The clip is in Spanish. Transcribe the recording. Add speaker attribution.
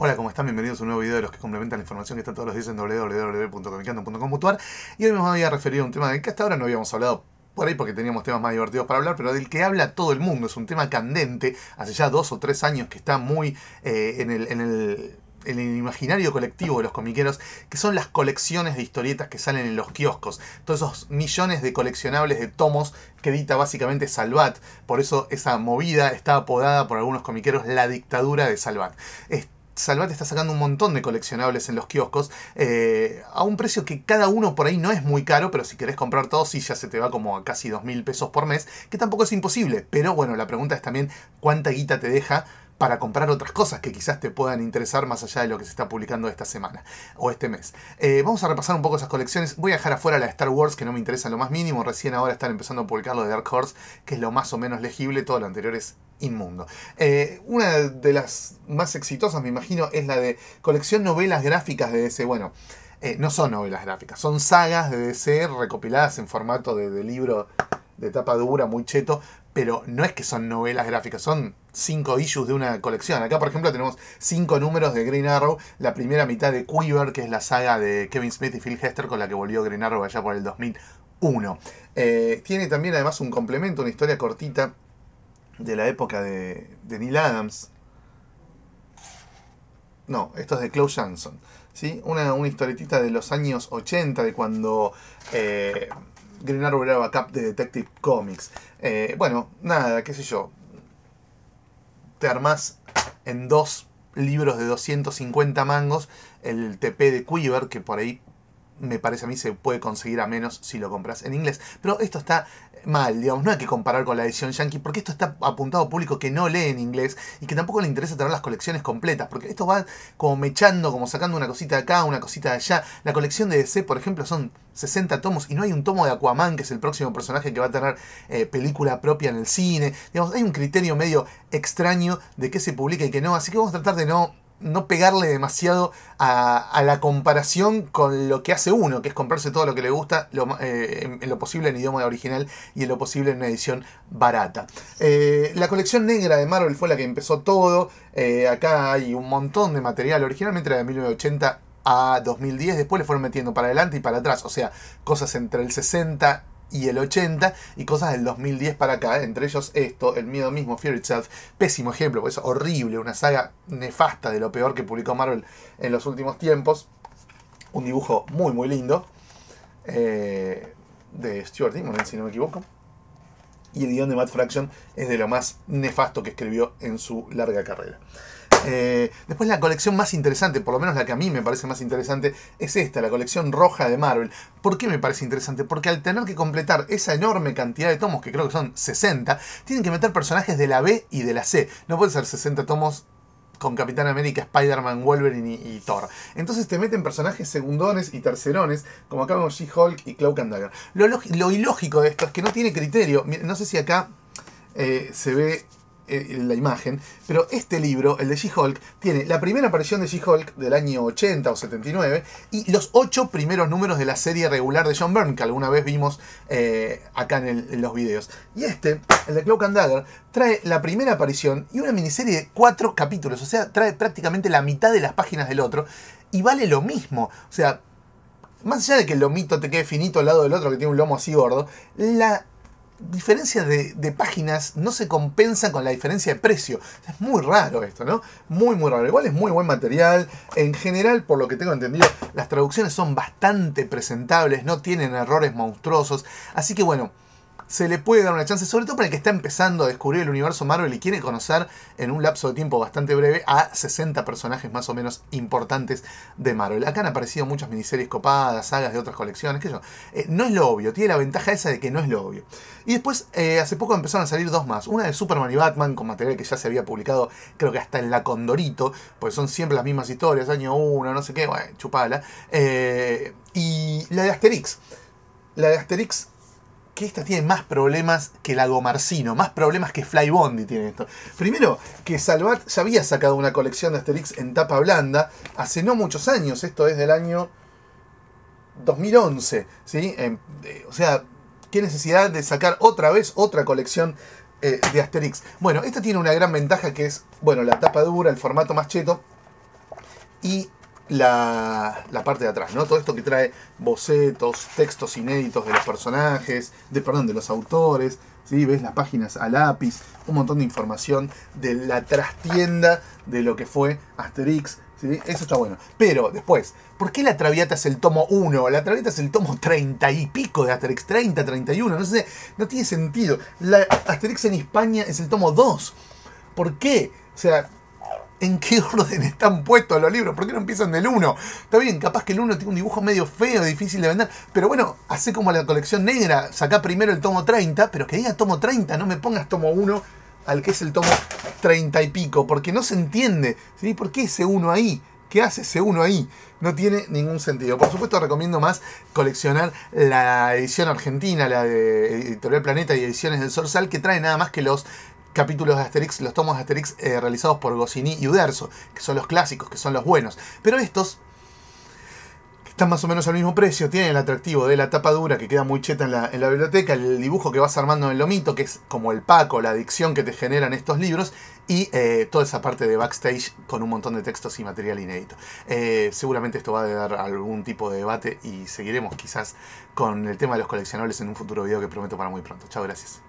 Speaker 1: Hola, ¿cómo están? Bienvenidos a un nuevo video de los que complementan la información que está todos los días en mutuar Y hoy me voy a referir a un tema del que hasta ahora no habíamos hablado por ahí porque teníamos temas más divertidos para hablar, pero del que habla todo el mundo. Es un tema candente, hace ya dos o tres años que está muy eh, en el... imaginario colectivo de los comiqueros, que son las colecciones de historietas que salen en los kioscos. Todos esos millones de coleccionables de tomos que edita básicamente Salvat. Por eso esa movida está apodada por algunos comiqueros la dictadura de Salvat. Este Salvat está sacando un montón de coleccionables en los kioscos eh, a un precio que cada uno por ahí no es muy caro, pero si querés comprar todos sí ya se te va como a casi dos mil pesos por mes, que tampoco es imposible. Pero bueno, la pregunta es también cuánta guita te deja para comprar otras cosas que quizás te puedan interesar más allá de lo que se está publicando esta semana o este mes. Eh, vamos a repasar un poco esas colecciones. Voy a dejar afuera la de Star Wars, que no me interesa lo más mínimo. Recién ahora están empezando a publicar lo de Dark Horse, que es lo más o menos legible. Todo lo anterior es inmundo. Eh, una de las más exitosas, me imagino, es la de colección novelas gráficas de DC. bueno. Eh, no son novelas gráficas, son sagas de DC recopiladas en formato de libro de tapa dura, muy cheto, pero no es que son novelas gráficas, son cinco issues de una colección. Acá, por ejemplo, tenemos cinco números de Green Arrow, la primera mitad de Quiver, que es la saga de Kevin Smith y Phil Hester con la que volvió Green Arrow allá por el 2001. Eh, tiene también además un complemento, una historia cortita de la época de, de Neil Adams. No, esto es de Klaus Johnson ¿sí? Una, una historietita de los años 80, de cuando eh, Green Arrow era backup de Detective Comics. Eh, bueno, nada, qué sé yo. Te armás en dos libros de 250 mangos el TP de Quiver, que por ahí me parece a mí se puede conseguir a menos si lo compras en inglés. Pero esto está mal, digamos, no hay que comparar con la edición yankee, porque esto está apuntado a público que no lee en inglés y que tampoco le interesa tener las colecciones completas, porque esto va como mechando, como sacando una cosita de acá, una cosita de allá. La colección de DC, por ejemplo, son 60 tomos y no hay un tomo de Aquaman, que es el próximo personaje que va a tener eh, película propia en el cine. Digamos, hay un criterio medio extraño de qué se publica y qué no, así que vamos a tratar de no no pegarle demasiado a, la comparación con lo que hace uno, que es comprarse todo lo que le gusta eh, en, lo posible en idioma original y en lo posible en una edición barata. Eh, la colección negra de Marvel fue la que empezó todo. Eh, acá hay un montón de material. Originalmente de 1980 a 2010. Después le fueron metiendo para adelante y para atrás. O sea, cosas entre el 60 y el 80 y cosas del 2010 para acá, entre ellos esto, El miedo mismo, Fear Itself, pésimo ejemplo, es horrible, una saga nefasta de lo peor que publicó Marvel en los últimos tiempos, un dibujo muy muy lindo eh, de Stuart Dimon, si no me equivoco, y el guión de Matt Fraction es de lo más nefasto que escribió en su larga carrera. Eh, después la colección más interesante, por lo menos la que a mí me parece más interesante, es esta, la colección roja de Marvel. ¿Por qué me parece interesante? Porque al tener que completar esa enorme cantidad de tomos, que creo que son 60, tienen que meter personajes de la B y de la C. No puede ser 60 tomos con Capitán América, Spider-Man, Wolverine y, Thor. Entonces te meten personajes segundones y tercerones, como acá vemos She-Hulk y Cloak and Lo, ilógico de esto es que no tiene criterio. No sé si acá eh, se ve eh, la imagen, pero este libro, el de She-Hulk, tiene la primera aparición de She-Hulk del año 80 o 79 y los ocho primeros números de la serie regular de John Byrne, que alguna vez vimos eh, acá en, los videos. Y este, el de Cloak and Dagger, trae la primera aparición y una miniserie de cuatro capítulos, o sea, trae prácticamente la mitad de las páginas del otro y vale lo mismo. O sea, más allá de que el lomito te quede finito al lado del otro que tiene un lomo así gordo, la diferencia de, páginas no se compensa con la diferencia de precio. Es muy raro esto, ¿no? Muy, muy raro. Igual es muy buen material. En general, por lo que tengo entendido, las traducciones son bastante presentables, no tienen errores monstruosos. Así que bueno, se le puede dar una chance, sobre todo para el que está empezando a descubrir el universo Marvel y quiere conocer en un lapso de tiempo bastante breve a 60 personajes más o menos importantes de Marvel. Acá han aparecido muchas miniseries copadas, sagas de otras colecciones, que yo. Eh, no es lo obvio, tiene la ventaja esa de que no es lo obvio. Y después, eh, hace poco empezaron a salir dos más, una de Superman y Batman con material que ya se había publicado, creo que hasta en la Condorito, porque son siempre las mismas historias, año 1, no sé qué, bueno, chupala. Eh, y la de Asterix. La de Asterix que esta tiene más problemas que la Gomarcino, más problemas que Fly Bondi tiene esto. Primero, que Salvat ya había sacado una colección de Asterix en tapa blanda hace no muchos años, esto es del año 2011, ¿sí? Eh, o sea, qué necesidad de sacar otra vez otra colección eh, de Asterix. Bueno, esta tiene una gran ventaja que es, bueno, la tapa dura, el formato más cheto y la, parte de atrás, ¿no? Todo esto que trae bocetos, textos inéditos de los personajes, de, perdón, de los autores, ¿sí? Ves las páginas a lápiz, un montón de información de la trastienda de lo que fue Asterix, ¿sí? Eso está bueno. Pero después, ¿por qué la Traviata es el tomo 1? La Traviata es el tomo 30 y pico de Asterix, 30, 31, no sé, no tiene sentido. La Asterix en España es el tomo 2. ¿Por qué? O sea, en qué orden están puestos los libros, por qué no empiezan del 1. Está bien, capaz que el 1 tiene un dibujo medio feo, difícil de vender, pero bueno, hace como la colección negra, saca primero el tomo 30, pero que diga tomo 30, no me pongas tomo 1 al que es el tomo 30 y pico, porque no se entiende, ¿sí? ¿Por qué ese 1 ahí? ¿Qué hace ese 1 ahí? No tiene ningún sentido. Por supuesto, recomiendo más coleccionar la edición argentina, la de Editorial Planeta y Ediciones del Sorsal, que trae nada más que los capítulos de Asterix, los tomos de Asterix eh, realizados por Goscinny y Uderzo, que son los clásicos, que son los buenos. Pero estos, que están más o menos al mismo precio, tienen el atractivo de la tapa dura que queda muy cheta en la, biblioteca, el dibujo que vas armando en el lomito, que es como el paco, la adicción que te generan estos libros, y eh, toda esa parte de backstage con un montón de textos y material inédito. Eh, seguramente esto va a dar algún tipo de debate y seguiremos quizás con el tema de los coleccionables en un futuro video que prometo para muy pronto. Chao, gracias.